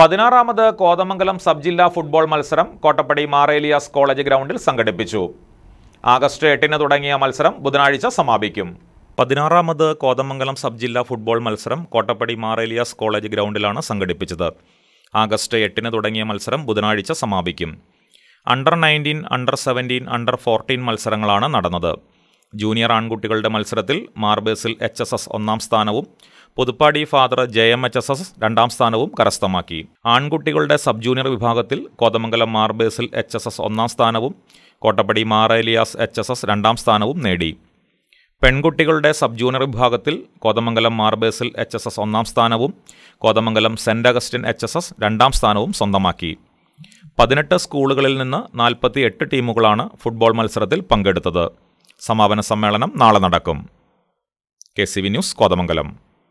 പതിനാറാമത് Kothamangalam sub ജില്ലാ football മത്സരം Kottappady മാറേലിയാസ് college ഗ്രൗണ്ടിൽ സംഘടിപ്പിച്ചു ആഗസ്റ്റ് എട്ടിന് തുടങ്ങിയ മത്സരം ബുധനാഴ്ച സമാപിക്കും പതിനാറാമത് കോതമംഗലം സബ് ജില്ലാ ഫുട്ബോൾ മത്സരം കോട്ടപ്പടി മാറേലിയാസ് കോളേജ് ഗ്രൗണ്ടിലാണ് സംഘടിപ്പിച്ചത് ആഗസ്റ്റ് എട്ടിന് തുടങ്ങിയ മത്സരം ബുധനാഴ്ച സമാപിക്കും under nineteen under seventeen under fourteen മത്സരങ്ങളാണ് നടന്നത് ജൂനിയർ ആൺകുട്ടികളുടെ മത്സരത്തിൽ മാർബേസിൽ എച്ച് ഒന്നാം സ്ഥാനവും Puthuppady father M H S S രണ്ടാം സ്ഥാനവും കരസ്ഥമാക്കി ആൺകുട്ടികളുടെ സബ് ജൂനിയർ വിഭാഗത്തിൽ Kothamangalam Mar Basil H S S ഒന്നാം സ്ഥാനവും Kottappady Mar Elias H S S രണ്ടാം സ്ഥാനവും നേടി പെൺകുട്ടികളുടെ സബ് ജൂനിയർ വിഭാഗത്തിൽ Kothamangalam Mar Basil H S S ഒന്നാം സ്ഥാനവും Kothamangalam saint Augustine H S S രണ്ടാം സ്ഥാനവും സ്വന്തമാക്കി പതിനെട്ട് സ്കൂളുകളിൽ നിന്ന് നാൽപ്പത്തി എട്ട് ടീമുകളാണ് ഫുട്ബോൾ മത്സരത്തിൽ പങ്കെടുത്തത് സമാപന സമ്മേളനം നാളെ നടക്കും K C V news Kothamangalam